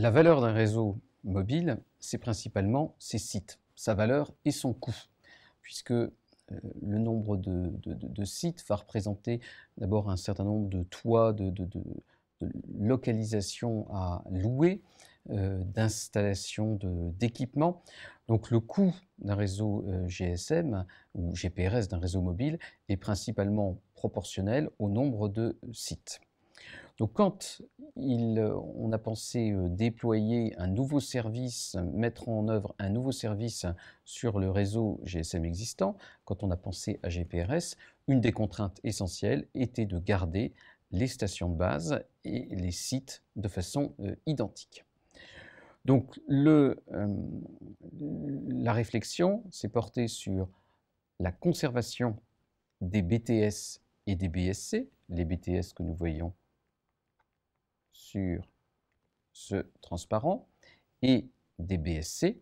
La valeur d'un réseau mobile, c'est principalement ses sites, sa valeur et son coût, puisque euh, le nombre de, sites va représenter d'abord un certain nombre de toits, de, localisations à louer, euh, d'installations d'équipements. Donc le coût d'un réseau euh, GSM ou GPRS d'un réseau mobile est principalement proportionnel au nombre de sites. Donc quand euh, on a pensé euh, déployer un nouveau service, mettre en œuvre un nouveau service sur le réseau GSM existant, quand on a pensé à GPRS, une des contraintes essentielles était de garder les stations de base et les sites de façon euh, identique. Donc la réflexion s'est portée sur la conservation des BTS et des BSC, les BTS que nous voyons sur ce transparent et des BSC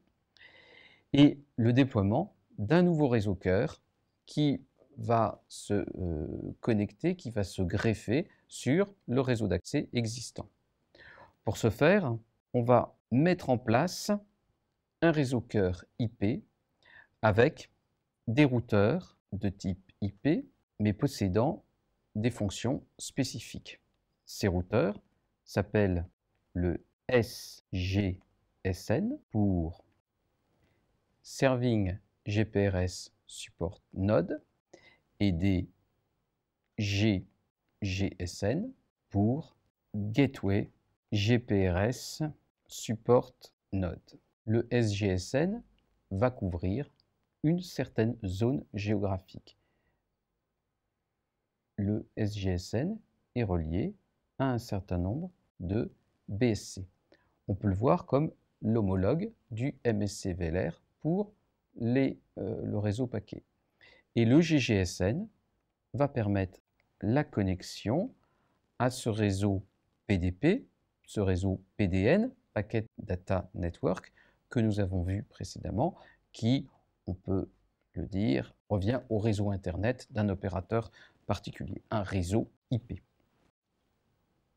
et le déploiement d'un nouveau réseau cœur qui va se euh, connecter, qui va se greffer sur le réseau d'accès existant. Pour ce faire, on va mettre en place un réseau cœur IP avec des routeurs de type IP, mais possédant des fonctions spécifiques. Ces routeurs s'appelle le SGSN pour Serving GPRS Support Node et des GGSN pour Gateway GPRS Support Node. Le SGSN va couvrir une certaine zone géographique. Le SGSN est relié à un certain nombre de BSC. On peut le voir comme l'homologue du MSC VLR pour les, euh, le réseau paquet. Et le GGSN va permettre la connexion à ce réseau PDP, ce réseau PDN, Packet Data Network, que nous avons vu précédemment, qui, on peut le dire, revient au réseau Internet d'un opérateur particulier, un réseau IP.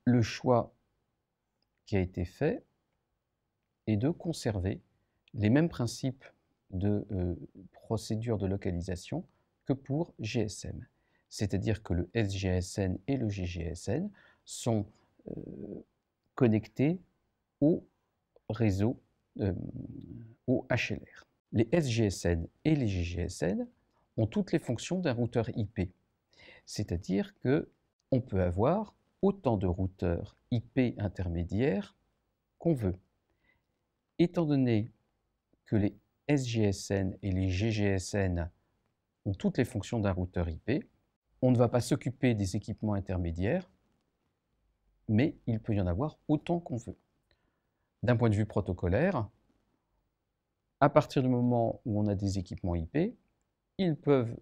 Le choix a été fait est de conserver les mêmes principes de euh, procédure de localisation que pour GSM. C'est-à-dire que le SGSN et le GGSN sont euh, connectés au réseau, euh, au HLR. Les SGSN et les GGSN ont toutes les fonctions d'un routeur IP. C'est-à-dire que on peut avoir autant de routeurs IP intermédiaires qu'on veut. Étant donné que les SGSN et les GGSN ont toutes les fonctions d'un routeur IP, on ne va pas s'occuper des équipements intermédiaires, mais il peut y en avoir autant qu'on veut. D'un point de vue protocolaire, à partir du moment où on a des équipements IP, ils peuvent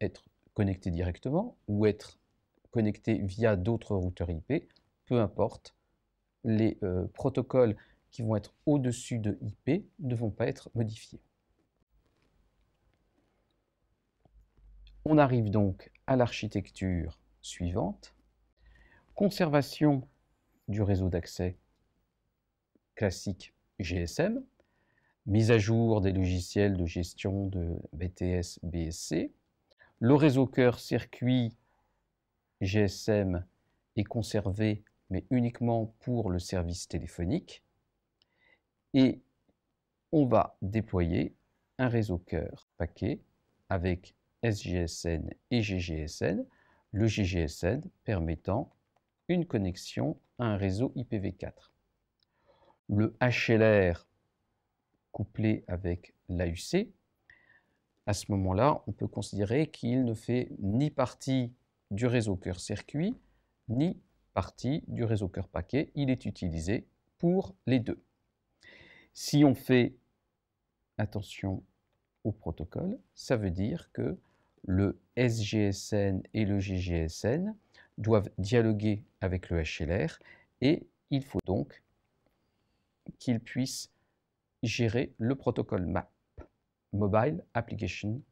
être connectés directement ou être connectés via d'autres routeurs IP, peu importe, les euh, protocoles qui vont être au-dessus de IP ne vont pas être modifiés. On arrive donc à l'architecture suivante. Conservation du réseau d'accès classique GSM, mise à jour des logiciels de gestion de BTS, BSC, le réseau cœur circuit GSM est conservé, mais uniquement pour le service téléphonique. Et on va déployer un réseau cœur paquet avec SGSN et GGSN, le GGSN permettant une connexion à un réseau IPv4. Le HLR couplé avec l'AUC, à ce moment-là, on peut considérer qu'il ne fait ni partie du réseau cœur circuit ni partie du réseau cœur paquet. Il est utilisé pour les deux. Si on fait attention au protocole, ça veut dire que le SGSN et le GGSN doivent dialoguer avec le HLR et il faut donc qu'ils puissent gérer le protocole MAP, Mobile Application